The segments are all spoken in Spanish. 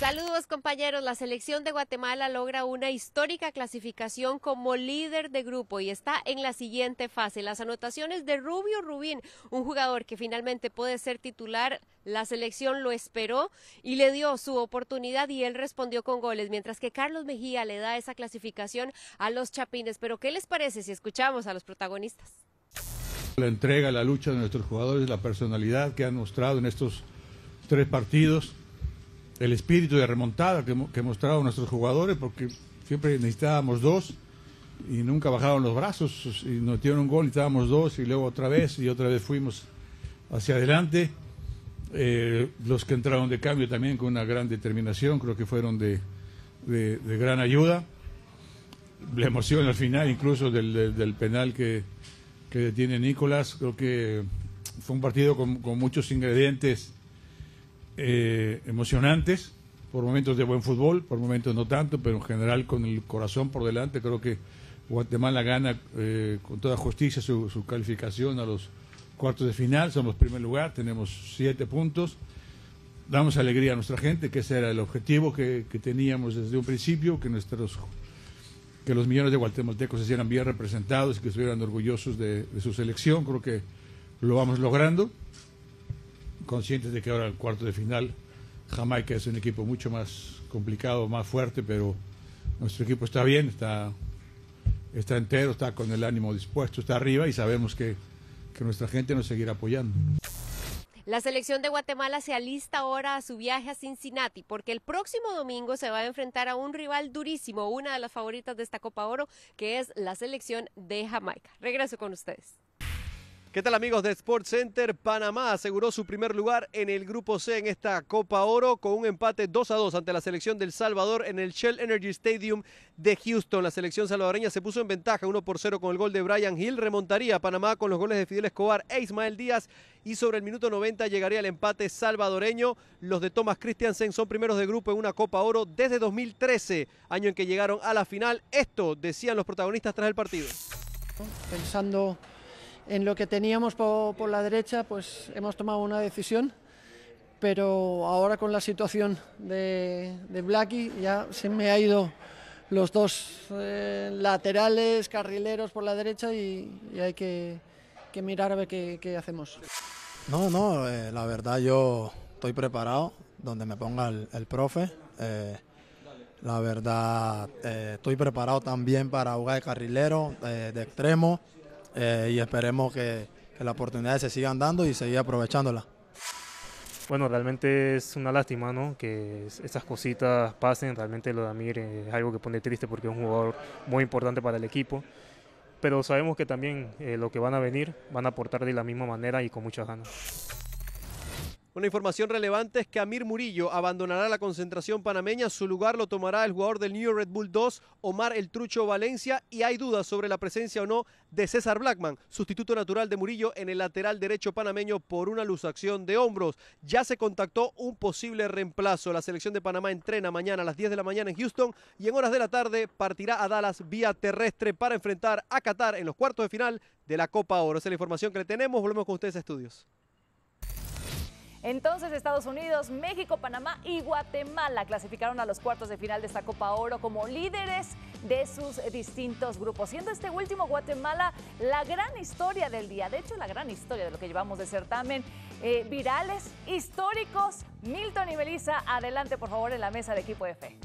Saludos compañeros, la selección de Guatemala logra una histórica clasificación como líder de grupo y está en la siguiente fase. Las anotaciones de Rubio Rubín, un jugador que finalmente puede ser titular, la selección lo esperó y le dio su oportunidad y él respondió con goles, mientras que Carlos Mejía le da esa clasificación a los Chapines. Pero ¿qué les parece si escuchamos a los protagonistas? La entrega, la lucha de nuestros jugadores, la personalidad que han mostrado en estos tres partidos el espíritu de remontada que, que mostraron nuestros jugadores, porque siempre necesitábamos dos y nunca bajaron los brazos y nos dieron un gol y estábamos dos y luego otra vez y otra vez fuimos hacia adelante. Eh, los que entraron de cambio también con una gran determinación, creo que fueron de, de, gran ayuda. La emoción al final, incluso del, penal que, que, detiene Nicolás, creo que fue un partido con, con muchos ingredientes eh, emocionantes, por momentos de buen fútbol, por momentos no tanto, pero en general con el corazón por delante. Creo que Guatemala gana eh, con toda justicia su, calificación a los cuartos de final. Somos primer lugar, tenemos siete puntos. Damos alegría a nuestra gente, que ese era el objetivo que, teníamos desde un principio, que nuestros que los millones de guatemaltecos se hicieran bien representados y que estuvieran orgullosos de, de su selección. Creo que lo vamos logrando conscientes de que ahora el cuarto de final, Jamaica es un equipo mucho más complicado, más fuerte, pero nuestro equipo está bien, está, está entero, está con el ánimo dispuesto, está arriba y sabemos que, que nuestra gente nos seguirá apoyando. La selección de Guatemala se alista ahora a su viaje a Cincinnati porque el próximo domingo se va a enfrentar a un rival durísimo, una de las favoritas de esta Copa Oro, que es la selección de Jamaica. Regreso con ustedes. ¿Qué tal amigos de Sports Center? Panamá aseguró su primer lugar en el Grupo C en esta Copa Oro con un empate 2 a 2 ante la selección del Salvador en el Shell Energy Stadium de Houston. La selección salvadoreña se puso en ventaja 1 por 0 con el gol de Brian Hill. Remontaría a Panamá con los goles de Fidel Escobar e Ismael Díaz y sobre el minuto 90 llegaría el empate salvadoreño. Los de Thomas Christiansen son primeros de grupo en una Copa Oro desde 2013, año en que llegaron a la final. Esto decían los protagonistas tras el partido. Pensando en lo que teníamos por, la derecha, pues hemos tomado una decisión, pero ahora con la situación de, de Blackie ya se me ha ido los dos eh, laterales, carrileros por la derecha y, hay que, mirar a ver qué, hacemos. No, no, eh, la verdad yo estoy preparado donde me ponga el, profe. Eh, la verdad estoy preparado también para jugar de carrilero, de extremo. Eh, y esperemos que, las oportunidades se sigan dando y seguir aprovechándolas. Bueno, realmente es una lástima, ¿no? Que esas cositas pasen. Realmente lo de Amir es algo que pone triste porque es un jugador muy importante para el equipo. Pero sabemos que también eh, lo que van a venir van a aportar de la misma manera y con muchas ganas. Una información relevante es que Amir Murillo abandonará la concentración panameña. Su lugar lo tomará el jugador del New Red Bull 2, Omar El Trucho Valencia. Y hay dudas sobre la presencia o no de César Blackman, sustituto natural de Murillo en el lateral derecho panameño por una luzacción de hombros. Ya se contactó un posible reemplazo. La selección de Panamá entrena mañana a las 10 de la mañana en Houston y en horas de la tarde partirá a Dallas vía terrestre para enfrentar a Qatar en los cuartos de final de la Copa Oro. Esa es la información que le tenemos. Volvemos con ustedes a estudios. Entonces Estados Unidos, México, Panamá y Guatemala clasificaron a los cuartos de final de esta Copa Oro como líderes de sus distintos grupos. Siendo este último Guatemala la gran historia del día, de hecho la gran historia de lo que llevamos de certamen, eh, virales, históricos. Milton y Melissa, adelante por favor en la mesa de equipo de fe.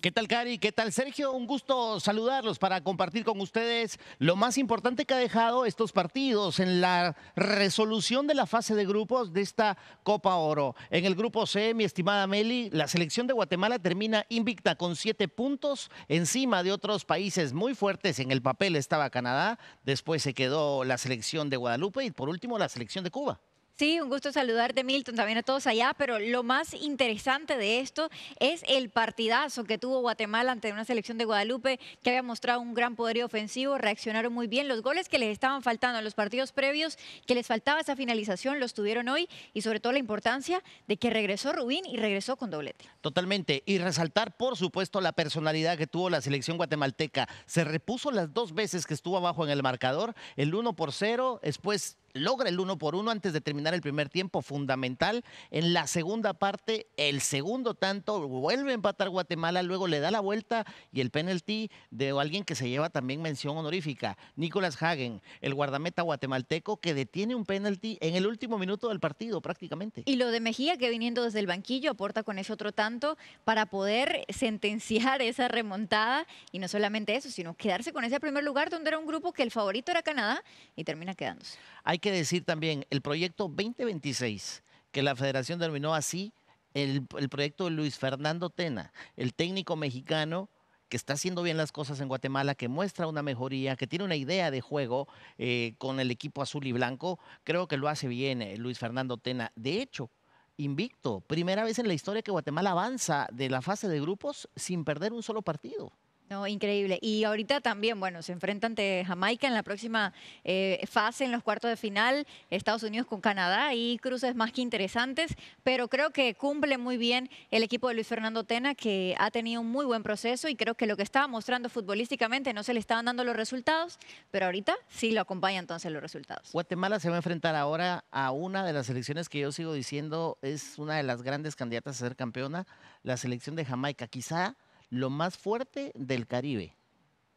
¿Qué tal, Cari? ¿Qué tal, Sergio? Un gusto saludarlos para compartir con ustedes lo más importante que ha dejado estos partidos en la resolución de la fase de grupos de esta Copa Oro. En el grupo C, mi estimada Meli, la selección de Guatemala termina invicta con siete puntos encima de otros países muy fuertes. En el papel estaba Canadá, después se quedó la selección de Guadalupe y por último la selección de Cuba. Sí, un gusto saludarte, Milton, también a todos allá, pero lo más interesante de esto es el partidazo que tuvo Guatemala ante una selección de Guadalupe que había mostrado un gran poder ofensivo, reaccionaron muy bien, los goles que les estaban faltando en los partidos previos, que les faltaba esa finalización, los tuvieron hoy y sobre todo la importancia de que regresó Rubín y regresó con doblete. Totalmente, y resaltar por supuesto la personalidad que tuvo la selección guatemalteca, se repuso las dos veces que estuvo abajo en el marcador, el 1 por 0, después logra el uno por uno antes de terminar el primer tiempo, fundamental. En la segunda parte, el segundo tanto, vuelve a empatar Guatemala, luego le da la vuelta y el penalti de alguien que se lleva también mención honorífica, Nicolás Hagen, el guardameta guatemalteco, que detiene un penalti en el último minuto del partido prácticamente. Y lo de Mejía, que viniendo desde el banquillo, aporta con ese otro tanto para poder sentenciar esa remontada y no solamente eso, sino quedarse con ese primer lugar donde era un grupo que el favorito era Canadá y termina quedándose. Hay que decir también, el proyecto 2026, que la federación denominó así, el, proyecto de Luis Fernando Tena, el técnico mexicano que está haciendo bien las cosas en Guatemala, que muestra una mejoría, que tiene una idea de juego eh, con el equipo azul y blanco, creo que lo hace bien eh, Luis Fernando Tena. De hecho, invicto, primera vez en la historia que Guatemala avanza de la fase de grupos sin perder un solo partido. No, increíble. Y ahorita también, bueno, se enfrenta ante Jamaica en la próxima eh, fase, en los cuartos de final, Estados Unidos con Canadá y cruces más que interesantes, pero creo que cumple muy bien el equipo de Luis Fernando Tena, que ha tenido un muy buen proceso y creo que lo que estaba mostrando futbolísticamente no se le estaban dando los resultados, pero ahorita sí lo acompaña entonces los resultados. Guatemala se va a enfrentar ahora a una de las selecciones que yo sigo diciendo es una de las grandes candidatas a ser campeona, la selección de Jamaica. Quizá lo más fuerte del Caribe.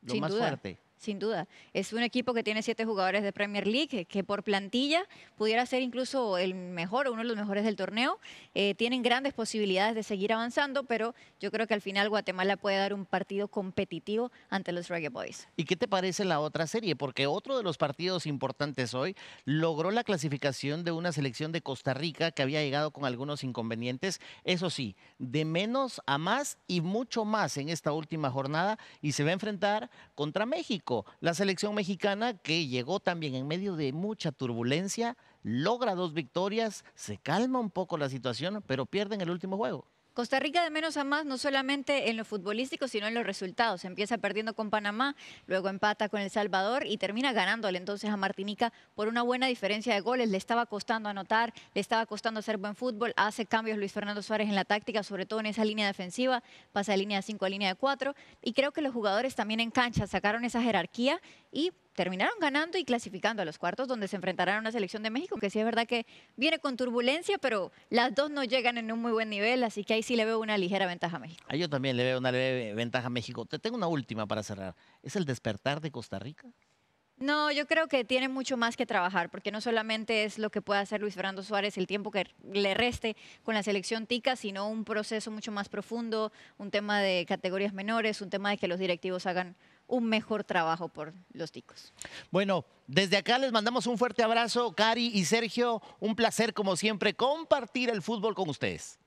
Lo más fuerte sin duda. Es un equipo que tiene siete jugadores de Premier League, que por plantilla pudiera ser incluso el mejor, uno de los mejores del torneo. Eh, tienen grandes posibilidades de seguir avanzando, pero yo creo que al final Guatemala puede dar un partido competitivo ante los Rugby Boys. ¿Y qué te parece la otra serie? Porque otro de los partidos importantes hoy logró la clasificación de una selección de Costa Rica que había llegado con algunos inconvenientes. Eso sí, de menos a más y mucho más en esta última jornada y se va a enfrentar contra México. La selección mexicana, que llegó también en medio de mucha turbulencia, logra dos victorias, se calma un poco la situación, pero en el último juego. Costa Rica de menos a más, no solamente en lo futbolístico, sino en los resultados. Empieza perdiendo con Panamá, luego empata con El Salvador y termina ganándole entonces a Martinica por una buena diferencia de goles. Le estaba costando anotar, le estaba costando hacer buen fútbol. Hace cambios Luis Fernando Suárez en la táctica, sobre todo en esa línea defensiva. Pasa de línea de 5 a línea de 4. Y creo que los jugadores también en cancha sacaron esa jerarquía y terminaron ganando y clasificando a los cuartos donde se enfrentarán a una selección de México, que sí es verdad que viene con turbulencia, pero las dos no llegan en un muy buen nivel, así que ahí sí le veo una ligera ventaja a México. A ah, yo también le veo una leve ventaja a México. Te tengo una última para cerrar. ¿Es el despertar de Costa Rica? No, yo creo que tiene mucho más que trabajar, porque no solamente es lo que puede hacer Luis Fernando Suárez, el tiempo que le reste con la selección tica, sino un proceso mucho más profundo, un tema de categorías menores, un tema de que los directivos hagan un mejor trabajo por los ticos. Bueno, desde acá les mandamos un fuerte abrazo, Cari y Sergio. Un placer, como siempre, compartir el fútbol con ustedes.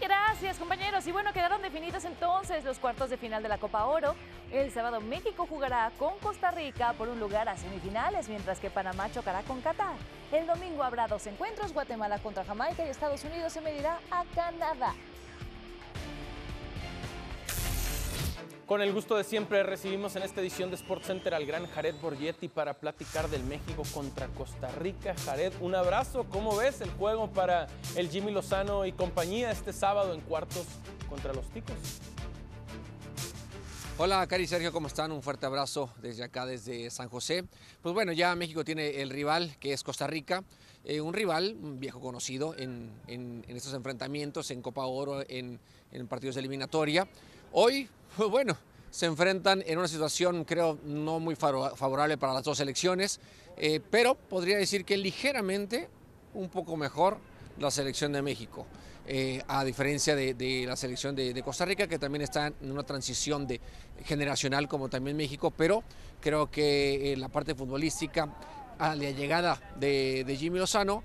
Gracias, compañeros. Y bueno, quedaron definidos entonces los cuartos de final de la Copa Oro. El sábado México jugará con Costa Rica por un lugar a semifinales, mientras que Panamá chocará con Qatar. El domingo habrá dos encuentros, Guatemala contra Jamaica y Estados Unidos se medirá a Canadá. Con el gusto de siempre recibimos en esta edición de Sports Center al gran Jared Borgetti para platicar del México contra Costa Rica. Jared, un abrazo. ¿Cómo ves el juego para el Jimmy Lozano y compañía este sábado en cuartos contra los Ticos? Hola, Cari y Sergio, ¿cómo están? Un fuerte abrazo desde acá, desde San José. Pues bueno, ya México tiene el rival, que es Costa Rica. Eh, un rival, un viejo conocido en, estos enfrentamientos, en Copa Oro, en, en partidos de eliminatoria. Hoy pues bueno, se enfrentan en una situación creo no muy favorable para las dos selecciones, eh, pero podría decir que ligeramente un poco mejor la selección de México, eh, a diferencia de, la selección de, Costa Rica, que también está en una transición generacional como también México, pero creo que eh, la parte futbolística, a la llegada de, Jimmy Lozano,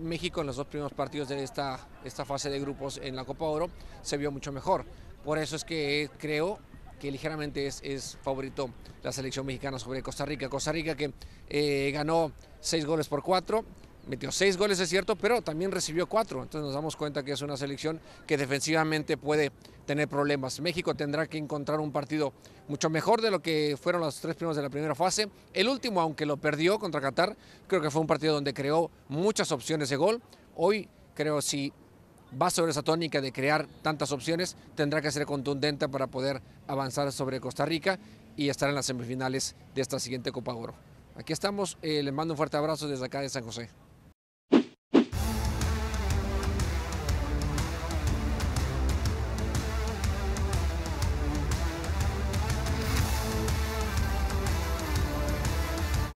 México en los dos primeros partidos de esta, esta fase de grupos en la Copa Oro se vio mucho mejor. Por eso es que creo que ligeramente es, favorito la selección mexicana sobre Costa Rica. Costa Rica que eh, ganó seis goles por cuatro, metió seis goles, es cierto, pero también recibió cuatro. Entonces nos damos cuenta que es una selección que defensivamente puede tener problemas. México tendrá que encontrar un partido mucho mejor de lo que fueron los tres primeros de la primera fase. El último, aunque lo perdió contra Qatar, creo que fue un partido donde creó muchas opciones de gol. Hoy creo si va sobre esa tónica de crear tantas opciones, tendrá que ser contundente para poder avanzar sobre Costa Rica y estar en las semifinales de esta siguiente Copa Oro. Aquí estamos, eh, les mando un fuerte abrazo desde acá de San José.